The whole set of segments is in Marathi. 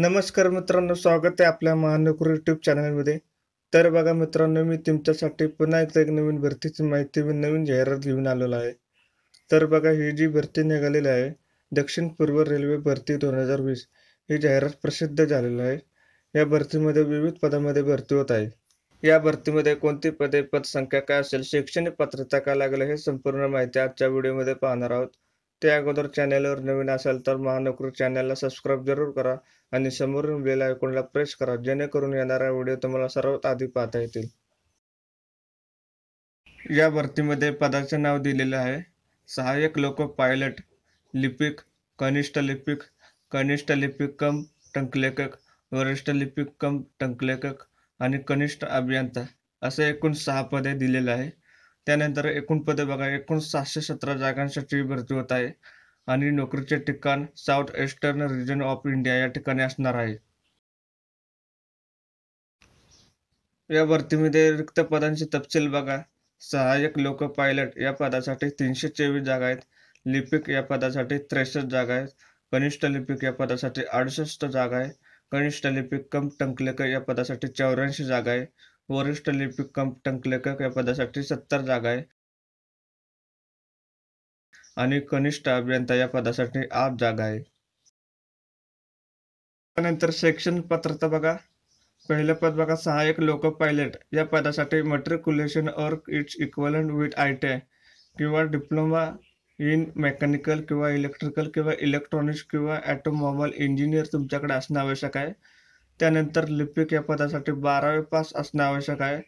नमस्कार मित्रांनो स्वागत आहे आपल्या महानगर यूट्यूब चॅनलमध्ये तर बघा मित्रांनो मी तुमच्यासाठी पुन्हा एकदा एक नवीन भरतीची माहिती व नवीन जाहिरात घेऊन आलेलो आहे तर बघा ही जी भरती निघालेली आहे दक्षिण पूर्व रेल्वे भरती दोन हजार वीस ही जाहिरात प्रसिद्ध झालेली आहे या भरतीमध्ये विविध पदामध्ये भरती होत आहे या भरतीमध्ये कोणती पदे पदसंख्या काय असेल शैक्षणिक पात्रता काय लागेल हे संपूर्ण माहिती आजच्या व्हिडिओमध्ये पाहणार आहोत त्या अगोदर चॅनेलवर नवीन असाल तर महानोकरी चॅनेलला सबस्क्राईब जरूर करा आणि समोरून बेल आयकॉनला प्रेस करा जेणेकरून येणारा व्हिडिओ तुम्हाला सर्वात आधी पाहता येतील या भरतीमध्ये पदाचे नाव दिलेले आहे सहाय्यक लोक पायलट लिपिक कनिष्ठ लिपिक कनिष्ठ लिपिक कम टंकलेखक वरिष्ठ लिपिक कम टंकलेखक आणि कनिष्ठ अभियंता असे एकूण सहा पदे दिलेले आहे त्यानंतर एकूण पदे बघा एकूण सहाशे सतरा जागांसाठी भरती होत आहे आणि नोकरीचे ठिकाण south eastern region of India या ठिकाणी असणार आहे या भरतीमध्ये रिक्त पदांची तपशील बघा सहाय्यक लोक पायलट या पदासाठी तीनशे चोवीस जागा आहेत लिपिक या पदासाठी त्रेसष्ट जागा आहेत कनिष्ठ लिपिक या पदासाठी अडुसष्ट जागा आहे कनिष्ठ लिपिक कम टंकलेकर या पदासाठी चौऱ्याऐंशी जागा आहे वरिष्ठ लिपिक टंकलेखक या पदासाठी सत्तर जागा आहे आणि कनिष्ठ अभियंता या पदासाठी आठ जागा आहे त्यानंतर शैक्षणिक पात्रता बघा पहिलं पद बघा सहाय्यक लोक पायलट या पदासाठी matriculation or its equivalent with I T I किंवा डिप्लोमा इन मेकॅनिकल किंवा इलेक्ट्रिकल किंवा इलेक्ट्रॉनिक्स किंवा ॲटोमोबाईल इंजिनियर तुमच्याकडे असणं आवश्यक आहे त्यानंतर लिपिक या पदासाठी बारावे पास असणे आवश्यक आहे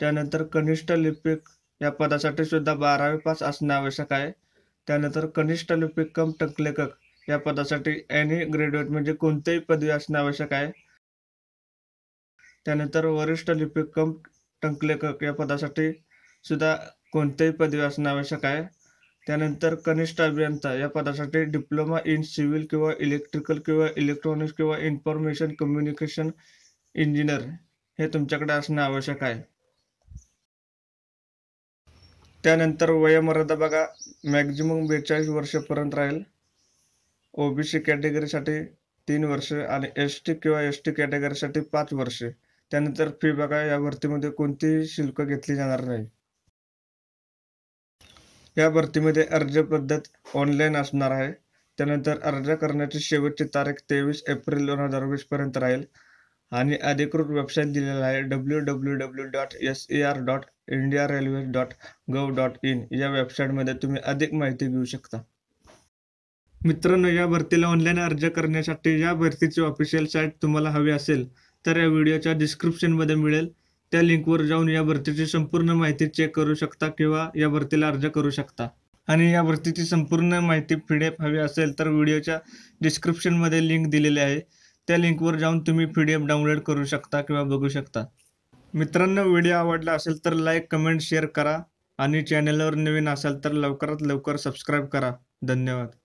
त्यानंतर कनिष्ठ लिपिक या पदासाठी सुद्धा बारावे पास असणे आवश्यक आहे त्यानंतर कनिष्ठ लिपिक कम टंकलेखक या पदासाठी एनी ग्रॅज्युएट म्हणजे कोणतेही पदवी असणे आवश्यक आहे त्यानंतर वरिष्ठ लिपिक कम टंकलेखक या पदासाठी सुद्धा कोणतेही पदवी असणे आवश्यक आहे त्यानंतर कनिष्ठ अभियंता या पदासाठी डिप्लोमा इन सिव्हिल किंवा इलेक्ट्रिकल किंवा इलेक्ट्रॉनिक्स किंवा इन्फॉर्मेशन कम्युनिकेशन इंजिनियर हे तुमच्याकडे असणे आवश्यक आहे त्यानंतर वयमर्यादा बघा मॅक्झिमम बेचाळीस वर्षपर्यंत राहील ओबीसी कॅटेगरीसाठी तीन वर्ष आणि एस टी किंवा एस टी कॅटेगरीसाठी पाच वर्षे त्यानंतर फी बघा या भरतीमध्ये कोणतीही शुल्क घेतली जाणार नाही या भरतीमध्ये अर्ज पद्धत ऑनलाईन असणार आहे त्यानंतर अर्ज करण्याची शेवटची तारीख तेवीस एप्रिल दोन हजार वीसपर्यंत राहील आणि अधिकृत वेबसाईट दिलेला आहे W W W dot S A R dot India railway dot gov dot in या वेबसाईटमध्ये तुम्ही अधिक माहिती घेऊ शकता मित्रांनो या भरतीला ऑनलाईन अर्ज करण्यासाठी या भरतीची ऑफिशियल साईट तुम्हाला हवी असेल तर या व्हिडिओच्या डिस्क्रिप्शनमध्ये मिळेल त्या लिंकवर जाऊन या भरतीची संपूर्ण माहिती चेक करू शकता किंवा या भरतीला अर्ज करू शकता आणि या भरतीची संपूर्ण माहिती पी डी एफ हवी असेल तर व्हिडिओच्या डिस्क्रिप्शनमध्ये लिंक दिलेली आहे त्या लिंकवर जाऊन तुम्ही पी डी एफ डाउनलोड करू शकता किंवा बघू शकता मित्रांनो व्हिडिओ आवडला असेल तर लाईक कमेंट शेअर करा आणि चॅनलवर नवीन असाल तर लवकरात लवकर सबस्क्राईब करा धन्यवाद